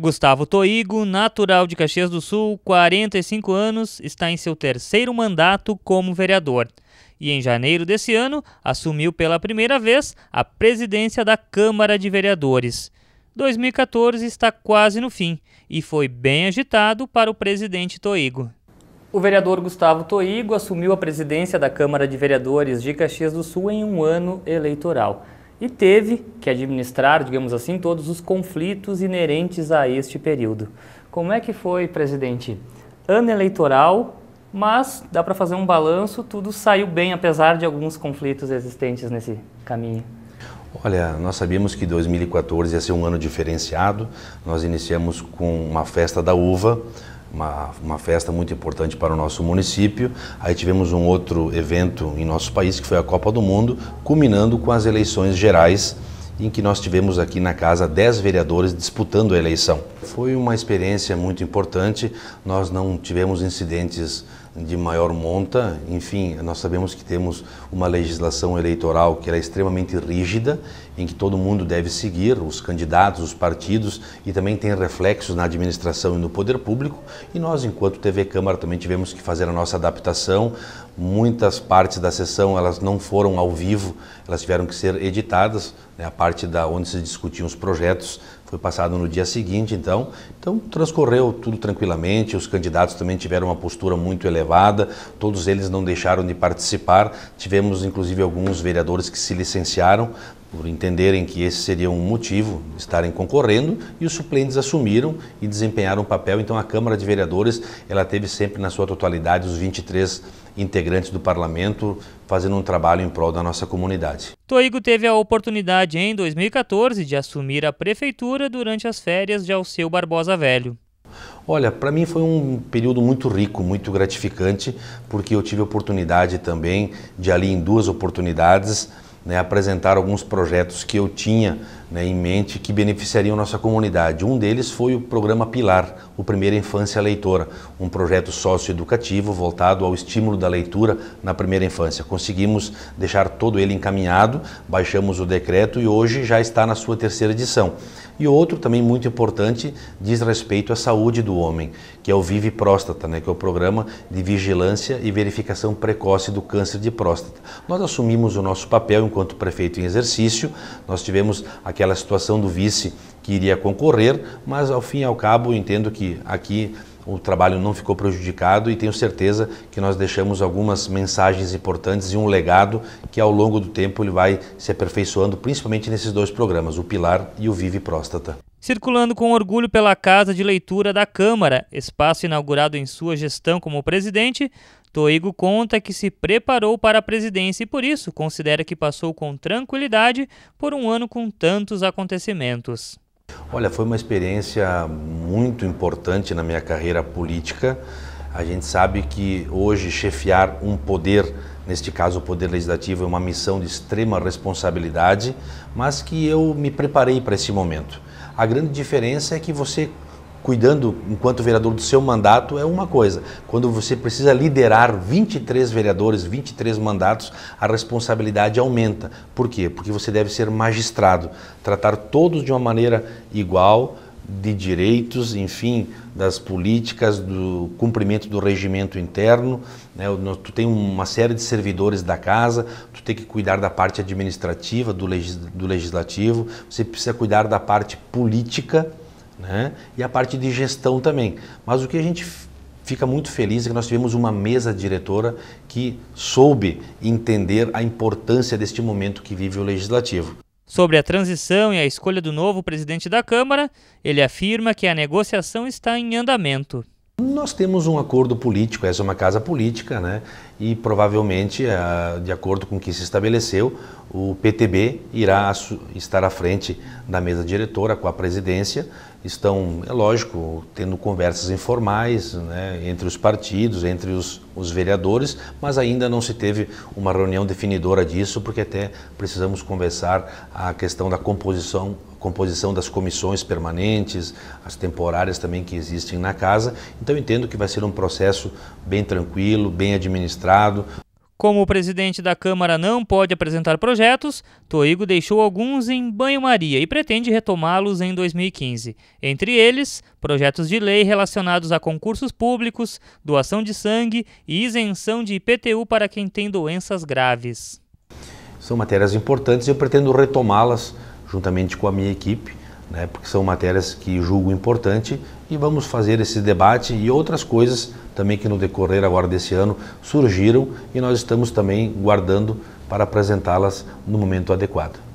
Gustavo Toigo, natural de Caxias do Sul, 45 anos, está em seu terceiro mandato como vereador. E em janeiro desse ano, assumiu pela primeira vez a presidência da Câmara de Vereadores. 2014 está quase no fim e foi bem agitado para o presidente Toigo. O vereador Gustavo Toigo assumiu a presidência da Câmara de Vereadores de Caxias do Sul em um ano eleitoral e teve que administrar, digamos assim, todos os conflitos inerentes a este período. Como é que foi, presidente? Ano eleitoral, mas dá para fazer um balanço, tudo saiu bem, apesar de alguns conflitos existentes nesse caminho. Olha, nós sabíamos que 2014 ia ser um ano diferenciado. Nós iniciamos com uma festa da uva, uma, uma festa muito importante para o nosso município. Aí tivemos um outro evento em nosso país, que foi a Copa do Mundo, culminando com as eleições gerais, em que nós tivemos aqui na casa 10 vereadores disputando a eleição. Foi uma experiência muito importante, nós não tivemos incidentes de maior monta, enfim, nós sabemos que temos uma legislação eleitoral que é extremamente rígida, em que todo mundo deve seguir, os candidatos, os partidos, e também tem reflexos na administração e no poder público. E nós, enquanto TV Câmara, também tivemos que fazer a nossa adaptação. Muitas partes da sessão elas não foram ao vivo, elas tiveram que ser editadas. Né? A parte da onde se discutiam os projetos foi passado no dia seguinte, então. Então transcorreu tudo tranquilamente. Os candidatos também tiveram uma postura muito elevada. Todos eles não deixaram de participar. Tivemos, inclusive, alguns vereadores que se licenciaram por entenderem que esse seria um motivo estarem concorrendo e os suplentes assumiram e desempenharam o papel. Então a Câmara de Vereadores, ela teve sempre na sua totalidade os 23 integrantes do parlamento fazendo um trabalho em prol da nossa comunidade. Toigo teve a oportunidade em 2014 de assumir a prefeitura durante as férias de Alceu Barbosa Velho. Olha, para mim foi um período muito rico, muito gratificante, porque eu tive a oportunidade também de ali em duas oportunidades né, apresentar alguns projetos que eu tinha né, em mente que beneficiariam nossa comunidade. Um deles foi o programa Pilar, o Primeira Infância Leitora, um projeto socioeducativo voltado ao estímulo da leitura na primeira infância. Conseguimos deixar todo ele encaminhado, baixamos o decreto e hoje já está na sua terceira edição. E outro também muito importante diz respeito à saúde do homem, que é o Vive Próstata, né, que é o programa de vigilância e verificação precoce do câncer de próstata. Nós assumimos o nosso papel enquanto prefeito em exercício, nós tivemos aqui aquela situação do vice que iria concorrer, mas ao fim e ao cabo entendo que aqui o trabalho não ficou prejudicado e tenho certeza que nós deixamos algumas mensagens importantes e um legado que ao longo do tempo ele vai se aperfeiçoando, principalmente nesses dois programas, o Pilar e o Vive Próstata. Circulando com orgulho pela Casa de Leitura da Câmara, espaço inaugurado em sua gestão como presidente, Toigo conta que se preparou para a presidência e por isso considera que passou com tranquilidade por um ano com tantos acontecimentos. Olha, foi uma experiência muito importante na minha carreira política. A gente sabe que hoje chefiar um poder, neste caso o Poder Legislativo, é uma missão de extrema responsabilidade, mas que eu me preparei para esse momento. A grande diferença é que você cuidando enquanto vereador do seu mandato é uma coisa. Quando você precisa liderar 23 vereadores, 23 mandatos, a responsabilidade aumenta. Por quê? Porque você deve ser magistrado, tratar todos de uma maneira igual, de direitos, enfim, das políticas, do cumprimento do regimento interno. Né? Tu tem uma série de servidores da casa, tu tem que cuidar da parte administrativa, do, legis do legislativo, você precisa cuidar da parte política né? e a parte de gestão também. Mas o que a gente fica muito feliz é que nós tivemos uma mesa diretora que soube entender a importância deste momento que vive o legislativo. Sobre a transição e a escolha do novo presidente da Câmara, ele afirma que a negociação está em andamento. Nós temos um acordo político, essa é uma casa política, né? E provavelmente, ah, de acordo com o que se estabeleceu, o PTB irá estar à frente da mesa diretora com a presidência. Estão, é lógico, tendo conversas informais né, entre os partidos, entre os, os, vereadores, mas ainda não se teve uma reunião definidora disso, porque até precisamos conversar a questão da composição, composição das comissões permanentes, as temporárias também que existem na casa. Então entendo que vai ser um processo bem tranquilo, bem administrado. Como o presidente da Câmara não pode apresentar projetos, Toigo deixou alguns em banho-maria e pretende retomá-los em 2015. Entre eles, projetos de lei relacionados a concursos públicos, doação de sangue e isenção de IPTU para quem tem doenças graves. São matérias importantes e eu pretendo retomá-las juntamente com a minha equipe né, porque são matérias que julgo importante e vamos fazer esse debate e outras coisas também que no decorrer agora desse ano surgiram e nós estamos também guardando para apresentá-las no momento adequado.